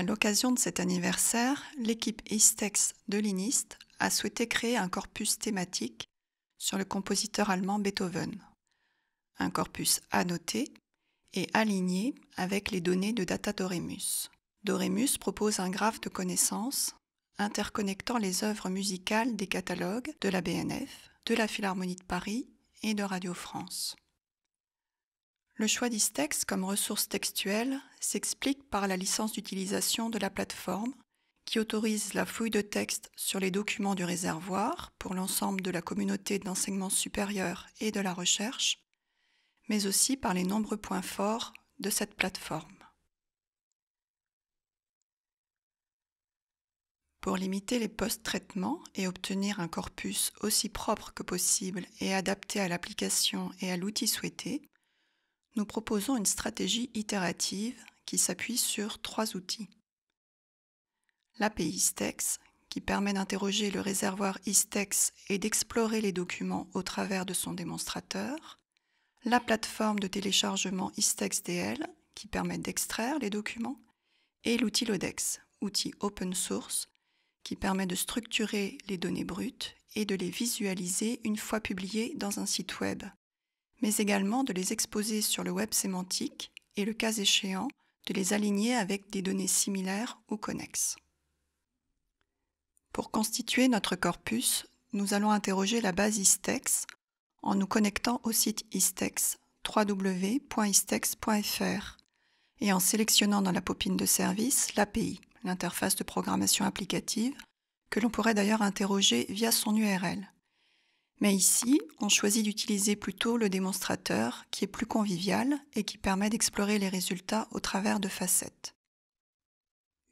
À l'occasion de cet anniversaire, l'équipe Istex de l'INIST a souhaité créer un corpus thématique sur le compositeur allemand Beethoven. Un corpus annoté et aligné avec les données de Data Doremus. Doremus propose un graphe de connaissances interconnectant les œuvres musicales des catalogues de la BNF, de la Philharmonie de Paris et de Radio France. Le choix d'Istex comme ressource textuelle s'explique par la licence d'utilisation de la plateforme, qui autorise la fouille de texte sur les documents du réservoir pour l'ensemble de la communauté d'enseignement supérieur et de la recherche, mais aussi par les nombreux points forts de cette plateforme. Pour limiter les post-traitements et obtenir un corpus aussi propre que possible et adapté à l'application et à l'outil souhaité, nous proposons une stratégie itérative qui s'appuie sur trois outils. L'API Stex, qui permet d'interroger le réservoir ISTEX et d'explorer les documents au travers de son démonstrateur, la plateforme de téléchargement ISTEXDL qui permet d'extraire les documents, et l'outil LODEX, outil open source, qui permet de structurer les données brutes et de les visualiser une fois publiées dans un site web, mais également de les exposer sur le web sémantique et le cas échéant de les aligner avec des données similaires ou connexes. Pour constituer notre corpus, nous allons interroger la base ISTEX en nous connectant au site ISTEX www.istex.fr et en sélectionnant dans la popine de service l'API, l'interface de programmation applicative, que l'on pourrait d'ailleurs interroger via son URL. Mais ici, on choisit d'utiliser plutôt le démonstrateur qui est plus convivial et qui permet d'explorer les résultats au travers de facettes.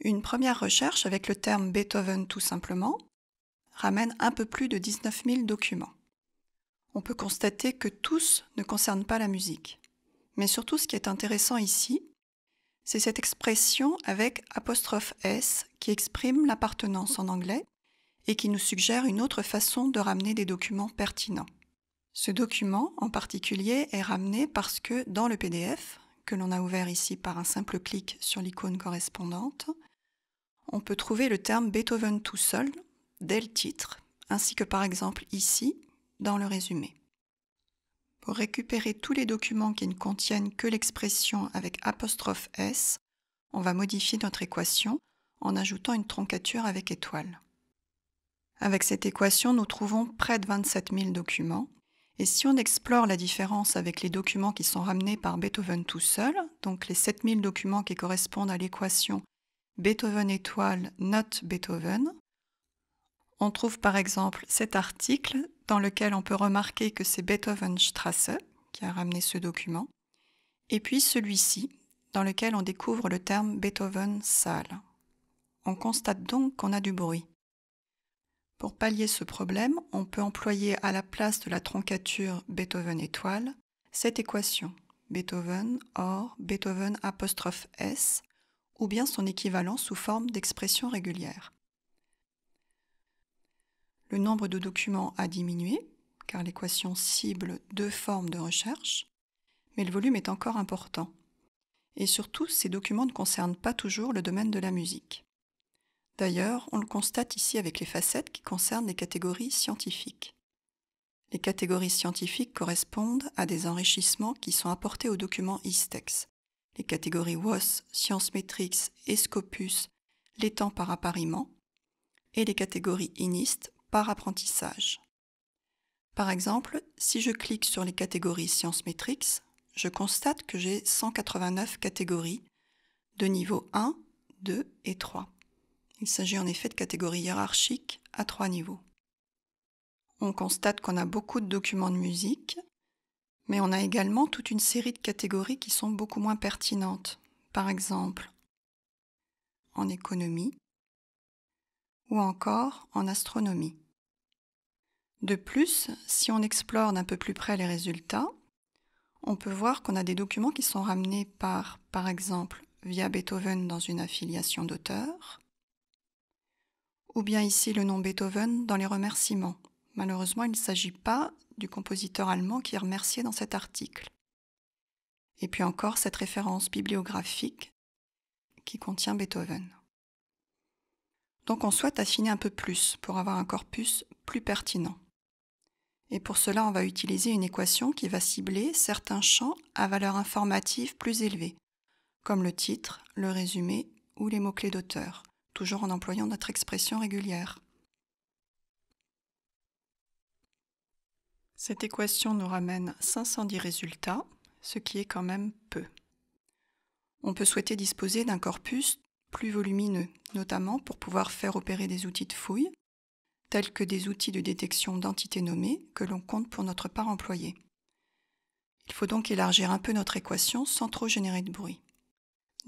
Une première recherche avec le terme Beethoven tout simplement ramène un peu plus de 19 000 documents. On peut constater que tous ne concernent pas la musique. Mais surtout ce qui est intéressant ici, c'est cette expression avec apostrophe S qui exprime l'appartenance en anglais et qui nous suggère une autre façon de ramener des documents pertinents. Ce document en particulier est ramené parce que dans le PDF, que l'on a ouvert ici par un simple clic sur l'icône correspondante, on peut trouver le terme Beethoven tout seul dès le titre, ainsi que par exemple ici dans le résumé. Pour récupérer tous les documents qui ne contiennent que l'expression avec apostrophe S, on va modifier notre équation en ajoutant une troncature avec étoile. Avec cette équation, nous trouvons près de 27 000 documents. Et si on explore la différence avec les documents qui sont ramenés par Beethoven tout seul, donc les 000 documents qui correspondent à l'équation Beethoven étoile note Beethoven, on trouve par exemple cet article dans lequel on peut remarquer que c'est Beethoven Strasse qui a ramené ce document, et puis celui-ci dans lequel on découvre le terme Beethoven Saal. On constate donc qu'on a du bruit. Pour pallier ce problème, on peut employer à la place de la troncature Beethoven étoile cette équation Beethoven or Beethoven apostrophe s ou bien son équivalent sous forme d'expression régulière. Le nombre de documents a diminué car l'équation cible deux formes de recherche, mais le volume est encore important. Et surtout, ces documents ne concernent pas toujours le domaine de la musique. D'ailleurs, on le constate ici avec les facettes qui concernent les catégories scientifiques. Les catégories scientifiques correspondent à des enrichissements qui sont apportés au document ISTEX. Les catégories WOS, Science Metrics et Scopus, les par appariement, et les catégories INIST par apprentissage. Par exemple, si je clique sur les catégories Science je constate que j'ai 189 catégories de niveau 1, 2 et 3. Il s'agit en effet de catégories hiérarchiques à trois niveaux. On constate qu'on a beaucoup de documents de musique, mais on a également toute une série de catégories qui sont beaucoup moins pertinentes. Par exemple, en économie ou encore en astronomie. De plus, si on explore d'un peu plus près les résultats, on peut voir qu'on a des documents qui sont ramenés par, par exemple, via Beethoven dans une affiliation d'auteur, ou bien ici le nom Beethoven dans les remerciements. Malheureusement, il ne s'agit pas du compositeur allemand qui est remercié dans cet article. Et puis encore cette référence bibliographique qui contient Beethoven. Donc on souhaite affiner un peu plus pour avoir un corpus plus pertinent. Et pour cela, on va utiliser une équation qui va cibler certains champs à valeur informative plus élevée, comme le titre, le résumé ou les mots-clés d'auteur toujours en employant notre expression régulière. Cette équation nous ramène 510 résultats, ce qui est quand même peu. On peut souhaiter disposer d'un corpus plus volumineux, notamment pour pouvoir faire opérer des outils de fouille, tels que des outils de détection d'entités nommées que l'on compte pour notre part employée. Il faut donc élargir un peu notre équation sans trop générer de bruit.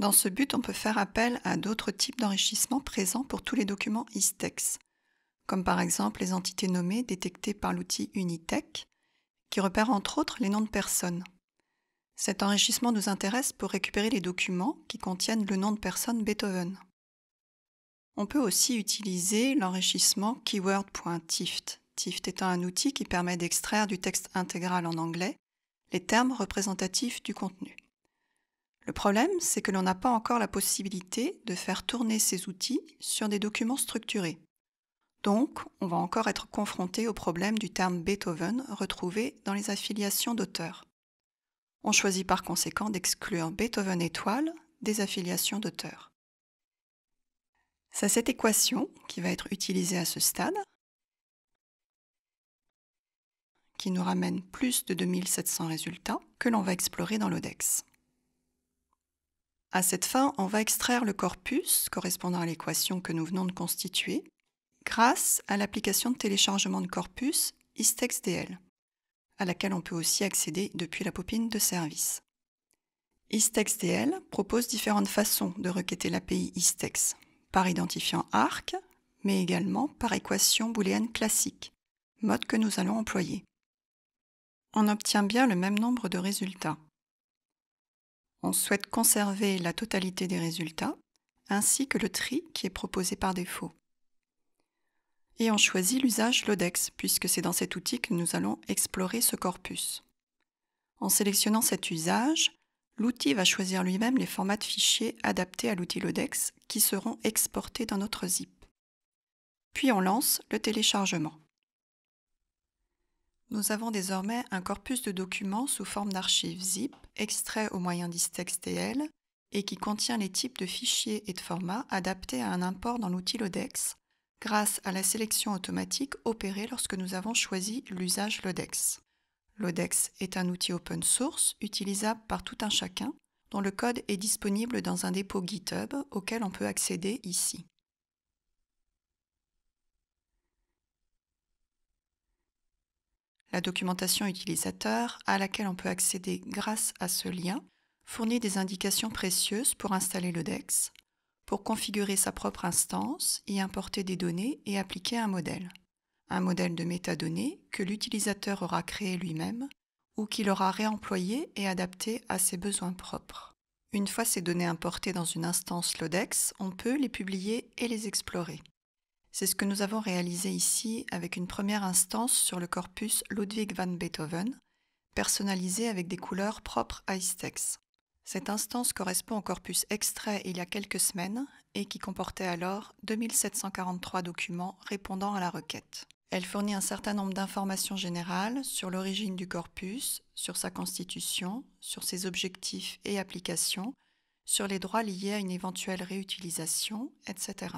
Dans ce but, on peut faire appel à d'autres types d'enrichissement présents pour tous les documents ISTEX, comme par exemple les entités nommées détectées par l'outil Unitech, qui repère entre autres les noms de personnes. Cet enrichissement nous intéresse pour récupérer les documents qui contiennent le nom de personne Beethoven. On peut aussi utiliser l'enrichissement keyword.tift, TIFT étant un outil qui permet d'extraire du texte intégral en anglais les termes représentatifs du contenu. Le problème, c'est que l'on n'a pas encore la possibilité de faire tourner ces outils sur des documents structurés. Donc, on va encore être confronté au problème du terme Beethoven retrouvé dans les affiliations d'auteurs. On choisit par conséquent d'exclure Beethoven étoile des affiliations d'auteurs. C'est cette équation qui va être utilisée à ce stade, qui nous ramène plus de 2700 résultats que l'on va explorer dans l'ODEX. À cette fin, on va extraire le corpus correspondant à l'équation que nous venons de constituer grâce à l'application de téléchargement de corpus ISTEXDL, à laquelle on peut aussi accéder depuis la popine de service. ISTEXDL propose différentes façons de requêter l'API ISTEX, par identifiant ARC, mais également par équation booléenne classique, mode que nous allons employer. On obtient bien le même nombre de résultats. On souhaite conserver la totalité des résultats, ainsi que le tri qui est proposé par défaut. Et on choisit l'usage Lodex, puisque c'est dans cet outil que nous allons explorer ce corpus. En sélectionnant cet usage, l'outil va choisir lui-même les formats de fichiers adaptés à l'outil Lodex qui seront exportés dans notre zip. Puis on lance le téléchargement. Nous avons désormais un corpus de documents sous forme d'archives zip, extraits au moyen d'ISTXTL, e et qui contient les types de fichiers et de formats adaptés à un import dans l'outil LODEX, grâce à la sélection automatique opérée lorsque nous avons choisi l'usage LODEX. L'ODEX est un outil open source utilisable par tout un chacun, dont le code est disponible dans un dépôt GitHub auquel on peut accéder ici. La documentation utilisateur, à laquelle on peut accéder grâce à ce lien, fournit des indications précieuses pour installer l'ODEX, pour configurer sa propre instance, y importer des données et appliquer un modèle. Un modèle de métadonnées que l'utilisateur aura créé lui-même ou qu'il aura réemployé et adapté à ses besoins propres. Une fois ces données importées dans une instance LODEX, on peut les publier et les explorer. C'est ce que nous avons réalisé ici avec une première instance sur le corpus Ludwig van Beethoven, personnalisé avec des couleurs propres à Istex. Cette instance correspond au corpus extrait il y a quelques semaines et qui comportait alors 2743 documents répondant à la requête. Elle fournit un certain nombre d'informations générales sur l'origine du corpus, sur sa constitution, sur ses objectifs et applications, sur les droits liés à une éventuelle réutilisation, etc.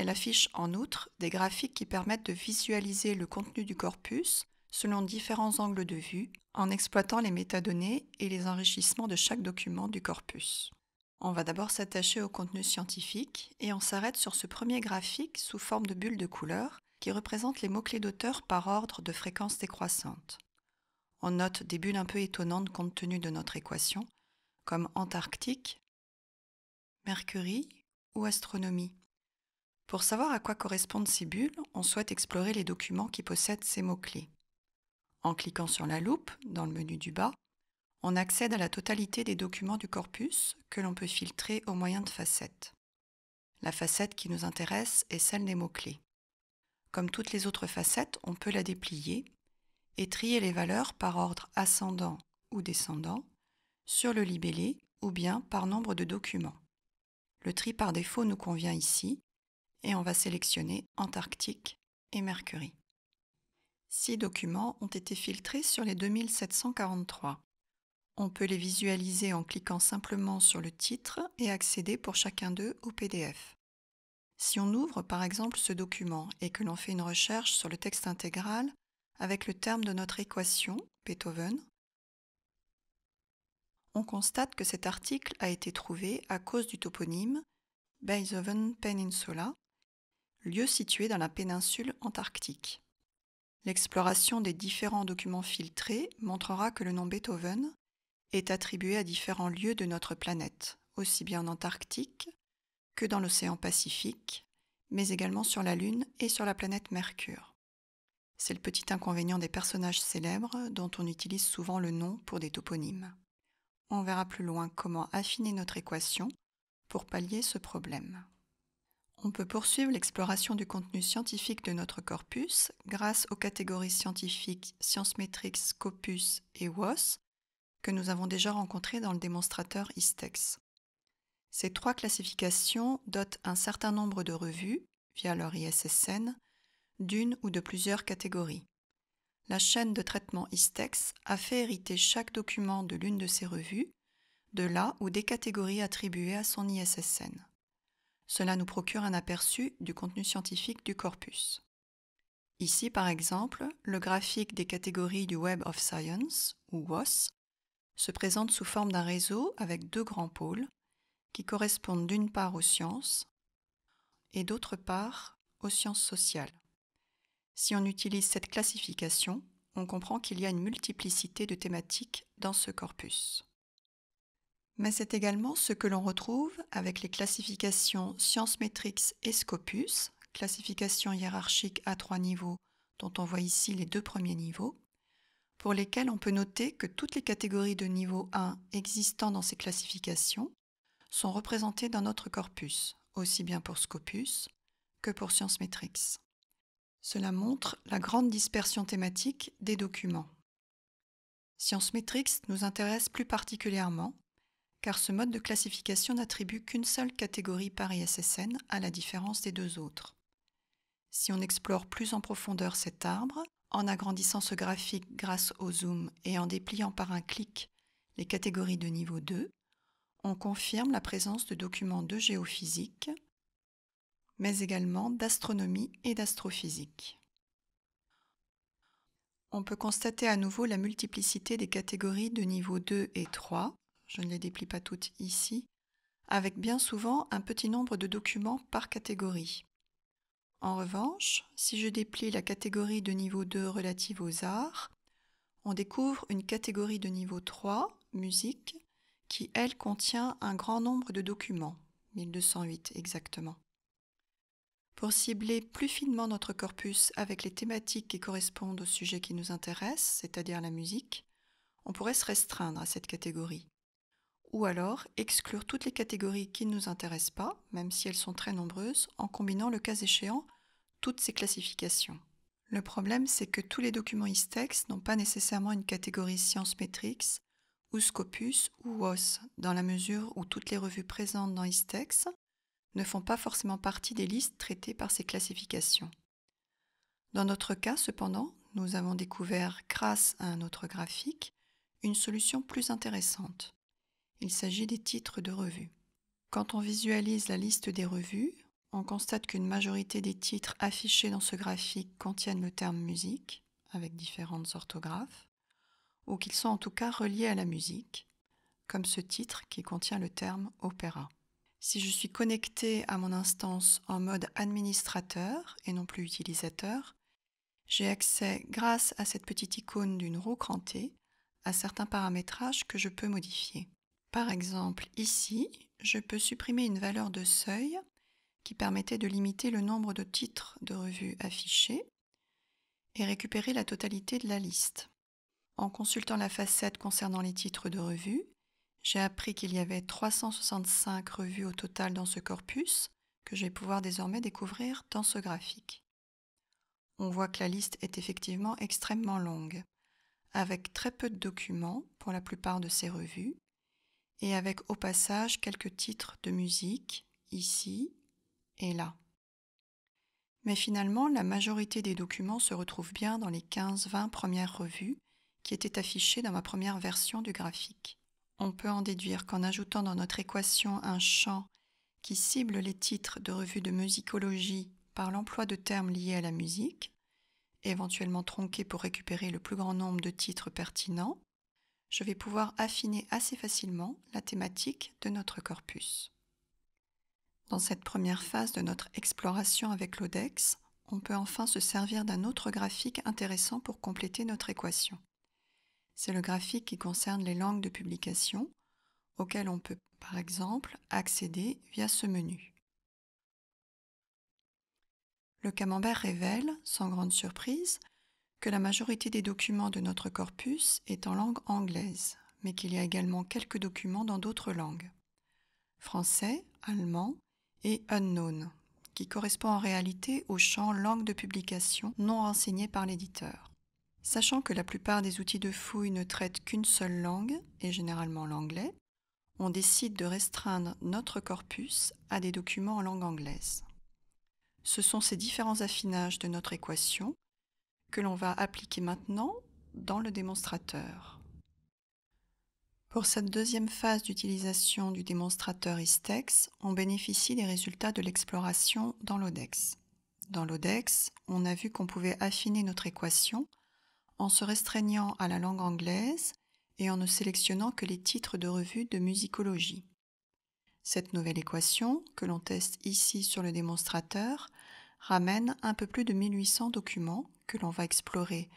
Elle affiche en outre des graphiques qui permettent de visualiser le contenu du corpus selon différents angles de vue en exploitant les métadonnées et les enrichissements de chaque document du corpus. On va d'abord s'attacher au contenu scientifique et on s'arrête sur ce premier graphique sous forme de bulles de couleur qui représente les mots-clés d'auteur par ordre de fréquence décroissante. On note des bulles un peu étonnantes compte tenu de notre équation, comme Antarctique, Mercury ou Astronomie. Pour savoir à quoi correspondent ces bulles, on souhaite explorer les documents qui possèdent ces mots-clés. En cliquant sur la loupe, dans le menu du bas, on accède à la totalité des documents du corpus que l'on peut filtrer au moyen de facettes. La facette qui nous intéresse est celle des mots-clés. Comme toutes les autres facettes, on peut la déplier et trier les valeurs par ordre ascendant ou descendant, sur le libellé ou bien par nombre de documents. Le tri par défaut nous convient ici, et on va sélectionner Antarctique et Mercury. Six documents ont été filtrés sur les 2743. On peut les visualiser en cliquant simplement sur le titre et accéder pour chacun d'eux au PDF. Si on ouvre par exemple ce document et que l'on fait une recherche sur le texte intégral avec le terme de notre équation, Beethoven, on constate que cet article a été trouvé à cause du toponyme Beethoven Peninsula lieu situé dans la péninsule antarctique. L'exploration des différents documents filtrés montrera que le nom Beethoven est attribué à différents lieux de notre planète, aussi bien en Antarctique que dans l'océan Pacifique, mais également sur la Lune et sur la planète Mercure. C'est le petit inconvénient des personnages célèbres dont on utilise souvent le nom pour des toponymes. On verra plus loin comment affiner notre équation pour pallier ce problème. On peut poursuivre l'exploration du contenu scientifique de notre corpus grâce aux catégories scientifiques Science COPUS et WOS que nous avons déjà rencontrées dans le démonstrateur ISTEX. Ces trois classifications dotent un certain nombre de revues, via leur ISSN, d'une ou de plusieurs catégories. La chaîne de traitement ISTEX a fait hériter chaque document de l'une de ces revues, de la ou des catégories attribuées à son ISSN. Cela nous procure un aperçu du contenu scientifique du corpus. Ici, par exemple, le graphique des catégories du Web of Science, ou WOS, se présente sous forme d'un réseau avec deux grands pôles, qui correspondent d'une part aux sciences et d'autre part aux sciences sociales. Si on utilise cette classification, on comprend qu'il y a une multiplicité de thématiques dans ce corpus mais c'est également ce que l'on retrouve avec les classifications Science et Scopus, classification hiérarchique à trois niveaux dont on voit ici les deux premiers niveaux, pour lesquels on peut noter que toutes les catégories de niveau 1 existant dans ces classifications sont représentées dans notre corpus, aussi bien pour Scopus que pour Science Cela montre la grande dispersion thématique des documents. Science nous intéresse plus particulièrement car ce mode de classification n'attribue qu'une seule catégorie par ISSN, à la différence des deux autres. Si on explore plus en profondeur cet arbre, en agrandissant ce graphique grâce au zoom et en dépliant par un clic les catégories de niveau 2, on confirme la présence de documents de géophysique, mais également d'astronomie et d'astrophysique. On peut constater à nouveau la multiplicité des catégories de niveau 2 et 3, je ne les déplie pas toutes ici, avec bien souvent un petit nombre de documents par catégorie. En revanche, si je déplie la catégorie de niveau 2 relative aux arts, on découvre une catégorie de niveau 3, musique, qui elle contient un grand nombre de documents, 1208 exactement. Pour cibler plus finement notre corpus avec les thématiques qui correspondent au sujet qui nous intéresse, c'est-à-dire la musique, on pourrait se restreindre à cette catégorie ou alors exclure toutes les catégories qui ne nous intéressent pas, même si elles sont très nombreuses, en combinant le cas échéant toutes ces classifications. Le problème, c'est que tous les documents ISTEX n'ont pas nécessairement une catégorie Science ou Scopus ou OS, dans la mesure où toutes les revues présentes dans ISTEX ne font pas forcément partie des listes traitées par ces classifications. Dans notre cas, cependant, nous avons découvert, grâce à un autre graphique, une solution plus intéressante. Il s'agit des titres de revues. Quand on visualise la liste des revues, on constate qu'une majorité des titres affichés dans ce graphique contiennent le terme musique, avec différentes orthographes, ou qu'ils sont en tout cas reliés à la musique, comme ce titre qui contient le terme opéra. Si je suis connecté à mon instance en mode administrateur et non plus utilisateur, j'ai accès, grâce à cette petite icône d'une roue crantée, à certains paramétrages que je peux modifier. Par exemple, ici, je peux supprimer une valeur de seuil qui permettait de limiter le nombre de titres de revues affichés et récupérer la totalité de la liste. En consultant la facette concernant les titres de revues, j'ai appris qu'il y avait 365 revues au total dans ce corpus que je vais pouvoir désormais découvrir dans ce graphique. On voit que la liste est effectivement extrêmement longue, avec très peu de documents pour la plupart de ces revues, et avec au passage quelques titres de musique ici et là. Mais finalement, la majorité des documents se retrouvent bien dans les 15-20 premières revues qui étaient affichées dans ma première version du graphique. On peut en déduire qu'en ajoutant dans notre équation un champ qui cible les titres de revues de musicologie par l'emploi de termes liés à la musique, éventuellement tronqués pour récupérer le plus grand nombre de titres pertinents, je vais pouvoir affiner assez facilement la thématique de notre corpus. Dans cette première phase de notre exploration avec l'ODEX, on peut enfin se servir d'un autre graphique intéressant pour compléter notre équation. C'est le graphique qui concerne les langues de publication, auxquelles on peut par exemple accéder via ce menu. Le camembert révèle, sans grande surprise, que la majorité des documents de notre corpus est en langue anglaise, mais qu'il y a également quelques documents dans d'autres langues, français, allemand et unknown, qui correspond en réalité au champ langue de publication non renseigné par l'éditeur. Sachant que la plupart des outils de fouille ne traitent qu'une seule langue, et généralement l'anglais, on décide de restreindre notre corpus à des documents en langue anglaise. Ce sont ces différents affinages de notre équation que l'on va appliquer maintenant dans le démonstrateur. Pour cette deuxième phase d'utilisation du démonstrateur ISTEX, on bénéficie des résultats de l'exploration dans l'ODEX. Dans l'ODEX, on a vu qu'on pouvait affiner notre équation en se restreignant à la langue anglaise et en ne sélectionnant que les titres de revues de musicologie. Cette nouvelle équation, que l'on teste ici sur le démonstrateur, ramène un peu plus de 1800 documents que l'on va explorer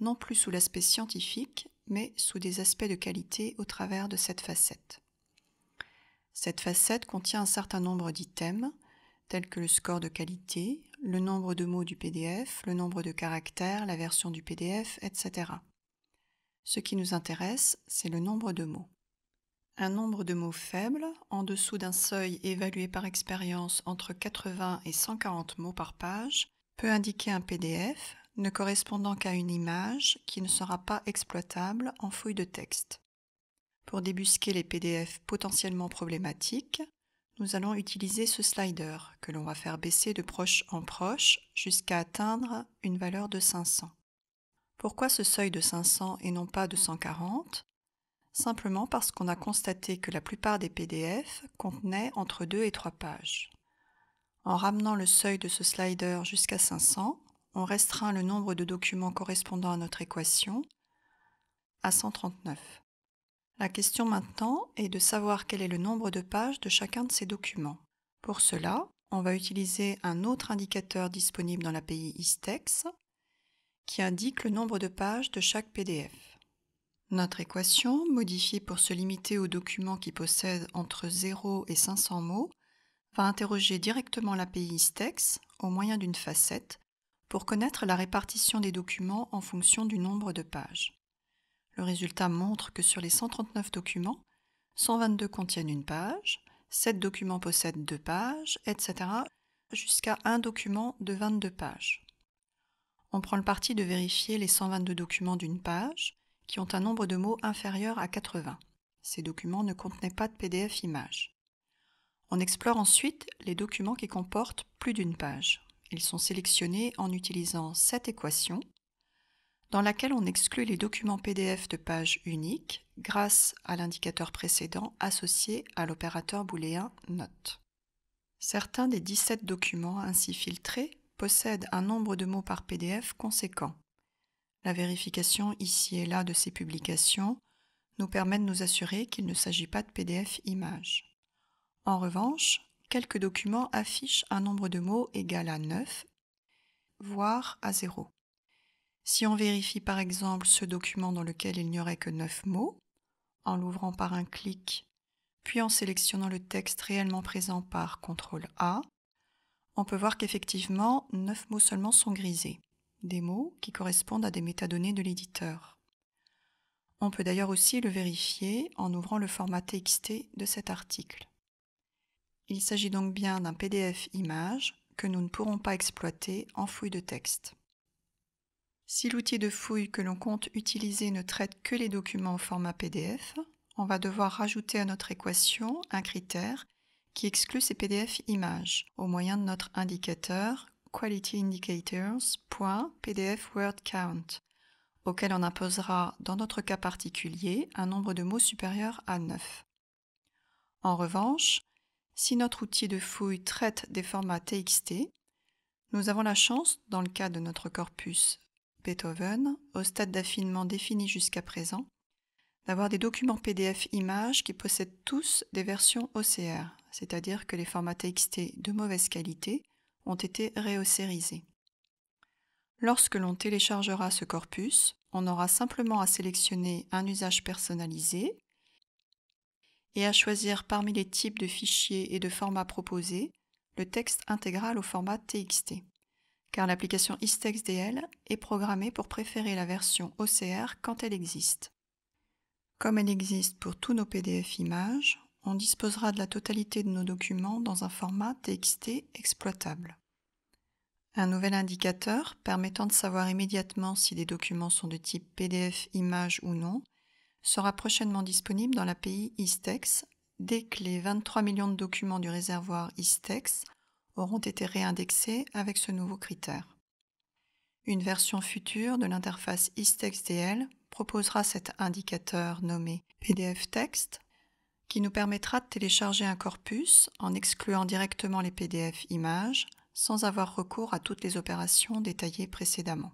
non plus sous l'aspect scientifique, mais sous des aspects de qualité au travers de cette facette. Cette facette contient un certain nombre d'items, tels que le score de qualité, le nombre de mots du PDF, le nombre de caractères, la version du PDF, etc. Ce qui nous intéresse, c'est le nombre de mots. Un nombre de mots faibles, en dessous d'un seuil évalué par expérience entre 80 et 140 mots par page, peut indiquer un PDF ne correspondant qu'à une image qui ne sera pas exploitable en fouille de texte. Pour débusquer les PDF potentiellement problématiques, nous allons utiliser ce slider que l'on va faire baisser de proche en proche jusqu'à atteindre une valeur de 500. Pourquoi ce seuil de 500 et non pas de 140 simplement parce qu'on a constaté que la plupart des PDF contenaient entre 2 et 3 pages. En ramenant le seuil de ce slider jusqu'à 500, on restreint le nombre de documents correspondant à notre équation à 139. La question maintenant est de savoir quel est le nombre de pages de chacun de ces documents. Pour cela, on va utiliser un autre indicateur disponible dans l'API ISTEX qui indique le nombre de pages de chaque PDF. Notre équation, modifiée pour se limiter aux documents qui possèdent entre 0 et 500 mots, va interroger directement l'API STEX au moyen d'une facette pour connaître la répartition des documents en fonction du nombre de pages. Le résultat montre que sur les 139 documents, 122 contiennent une page, 7 documents possèdent 2 pages, etc., jusqu'à un document de 22 pages. On prend le parti de vérifier les 122 documents d'une page qui ont un nombre de mots inférieur à 80. Ces documents ne contenaient pas de PDF image. On explore ensuite les documents qui comportent plus d'une page. Ils sont sélectionnés en utilisant cette équation, dans laquelle on exclut les documents PDF de page unique grâce à l'indicateur précédent associé à l'opérateur booléen note. Certains des 17 documents ainsi filtrés possèdent un nombre de mots par PDF conséquent, la vérification ici et là de ces publications nous permet de nous assurer qu'il ne s'agit pas de PDF image. En revanche, quelques documents affichent un nombre de mots égal à 9, voire à 0. Si on vérifie par exemple ce document dans lequel il n'y aurait que 9 mots, en l'ouvrant par un clic, puis en sélectionnant le texte réellement présent par CTRL A, on peut voir qu'effectivement 9 mots seulement sont grisés des mots qui correspondent à des métadonnées de l'éditeur. On peut d'ailleurs aussi le vérifier en ouvrant le format TXT de cet article. Il s'agit donc bien d'un PDF image que nous ne pourrons pas exploiter en fouille de texte. Si l'outil de fouille que l'on compte utiliser ne traite que les documents au format PDF, on va devoir rajouter à notre équation un critère qui exclut ces PDF images au moyen de notre indicateur Quality word count, auquel on imposera dans notre cas particulier un nombre de mots supérieur à 9. En revanche, si notre outil de fouille traite des formats TXT, nous avons la chance, dans le cas de notre corpus Beethoven, au stade d'affinement défini jusqu'à présent, d'avoir des documents PDF images qui possèdent tous des versions OCR, c'est-à-dire que les formats TXT de mauvaise qualité ont été réossérisés. Lorsque l'on téléchargera ce corpus, on aura simplement à sélectionner un usage personnalisé et à choisir parmi les types de fichiers et de formats proposés le texte intégral au format TXT, car l'application ISTEXDL est programmée pour préférer la version OCR quand elle existe. Comme elle existe pour tous nos PDF images, on disposera de la totalité de nos documents dans un format TXT exploitable. Un nouvel indicateur permettant de savoir immédiatement si les documents sont de type PDF, image ou non sera prochainement disponible dans l'API ISTEX dès que les 23 millions de documents du réservoir ISTEX auront été réindexés avec ce nouveau critère. Une version future de l'interface DL proposera cet indicateur nommé PDF Text qui nous permettra de télécharger un corpus en excluant directement les PDF images sans avoir recours à toutes les opérations détaillées précédemment.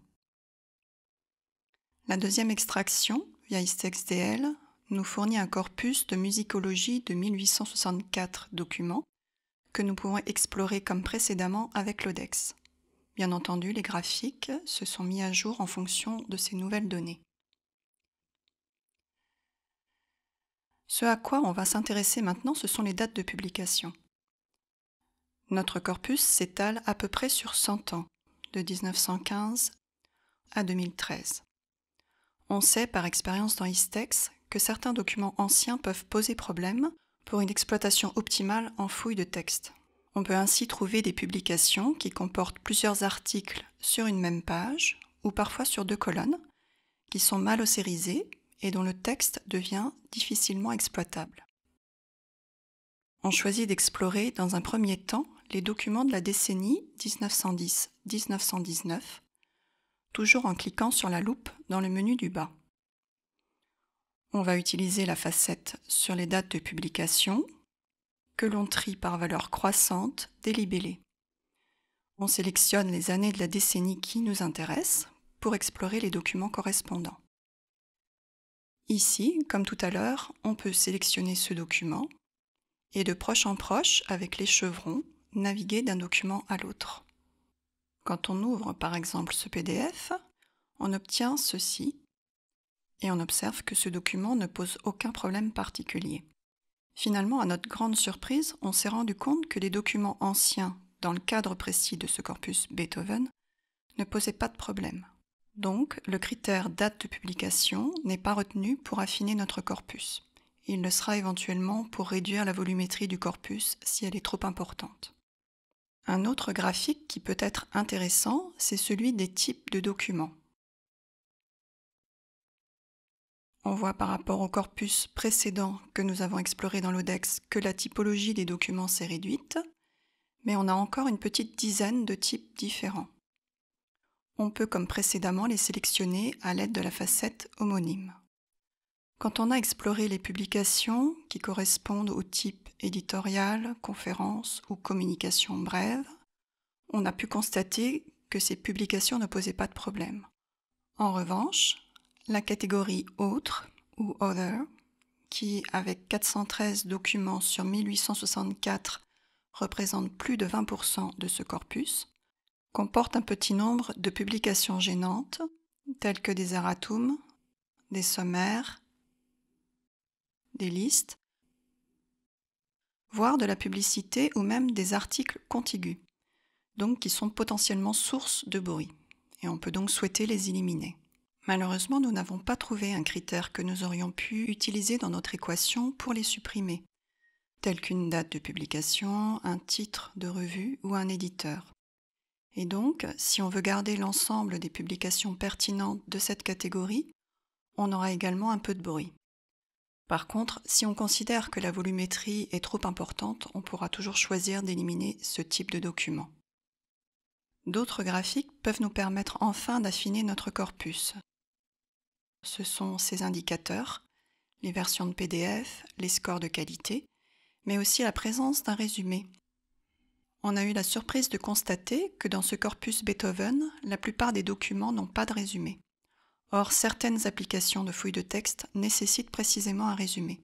La deuxième extraction, via ISTEXDL, nous fournit un corpus de musicologie de 1864 documents que nous pouvons explorer comme précédemment avec l'ODEX. Bien entendu, les graphiques se sont mis à jour en fonction de ces nouvelles données. Ce à quoi on va s'intéresser maintenant, ce sont les dates de publication. Notre corpus s'étale à peu près sur 100 ans, de 1915 à 2013. On sait par expérience dans Istex que certains documents anciens peuvent poser problème pour une exploitation optimale en fouille de texte. On peut ainsi trouver des publications qui comportent plusieurs articles sur une même page, ou parfois sur deux colonnes, qui sont mal ossérisées et dont le texte devient difficilement exploitable. On choisit d'explorer dans un premier temps les documents de la décennie 1910-1919, toujours en cliquant sur la loupe dans le menu du bas. On va utiliser la facette sur les dates de publication, que l'on trie par valeur croissante des libellés. On sélectionne les années de la décennie qui nous intéressent pour explorer les documents correspondants. Ici, comme tout à l'heure, on peut sélectionner ce document et de proche en proche, avec les chevrons, naviguer d'un document à l'autre. Quand on ouvre par exemple ce PDF, on obtient ceci et on observe que ce document ne pose aucun problème particulier. Finalement, à notre grande surprise, on s'est rendu compte que les documents anciens dans le cadre précis de ce corpus Beethoven ne posaient pas de problème. Donc, le critère date de publication n'est pas retenu pour affiner notre corpus. Il le sera éventuellement pour réduire la volumétrie du corpus si elle est trop importante. Un autre graphique qui peut être intéressant, c'est celui des types de documents. On voit par rapport au corpus précédent que nous avons exploré dans l'ODEX que la typologie des documents s'est réduite, mais on a encore une petite dizaine de types différents. On peut comme précédemment les sélectionner à l'aide de la facette homonyme. Quand on a exploré les publications qui correspondent au type éditorial, conférence ou communication brève, on a pu constater que ces publications ne posaient pas de problème. En revanche, la catégorie Autre ou Other, qui avec 413 documents sur 1864 représente plus de 20% de ce corpus, comporte un petit nombre de publications gênantes, telles que des erratums, des sommaires, des listes, voire de la publicité ou même des articles contigus, donc qui sont potentiellement source de bruit, et on peut donc souhaiter les éliminer. Malheureusement, nous n'avons pas trouvé un critère que nous aurions pu utiliser dans notre équation pour les supprimer, tel qu'une date de publication, un titre de revue ou un éditeur. Et donc, si on veut garder l'ensemble des publications pertinentes de cette catégorie, on aura également un peu de bruit. Par contre, si on considère que la volumétrie est trop importante, on pourra toujours choisir d'éliminer ce type de document. D'autres graphiques peuvent nous permettre enfin d'affiner notre corpus. Ce sont ces indicateurs, les versions de PDF, les scores de qualité, mais aussi la présence d'un résumé. On a eu la surprise de constater que dans ce corpus Beethoven, la plupart des documents n'ont pas de résumé. Or, certaines applications de fouilles de texte nécessitent précisément un résumé.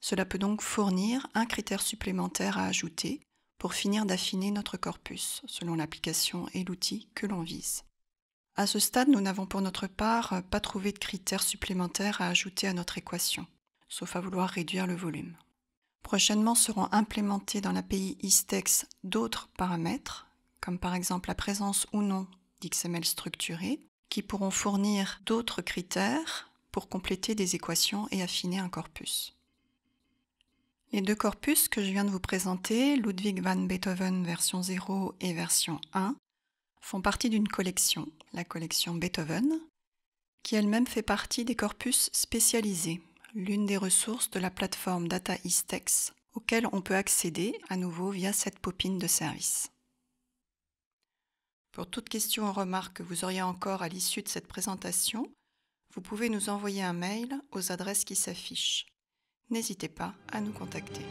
Cela peut donc fournir un critère supplémentaire à ajouter pour finir d'affiner notre corpus, selon l'application et l'outil que l'on vise. À ce stade, nous n'avons pour notre part pas trouvé de critères supplémentaires à ajouter à notre équation, sauf à vouloir réduire le volume. Prochainement seront implémentés dans l'API ISTEX d'autres paramètres, comme par exemple la présence ou non d'XML structuré, qui pourront fournir d'autres critères pour compléter des équations et affiner un corpus. Les deux corpus que je viens de vous présenter, Ludwig van Beethoven version 0 et version 1, font partie d'une collection, la collection Beethoven, qui elle-même fait partie des corpus spécialisés, l'une des ressources de la plateforme Data Istex, auquel on peut accéder à nouveau via cette popine de service. Pour toute question ou remarque que vous auriez encore à l'issue de cette présentation, vous pouvez nous envoyer un mail aux adresses qui s'affichent. N'hésitez pas à nous contacter.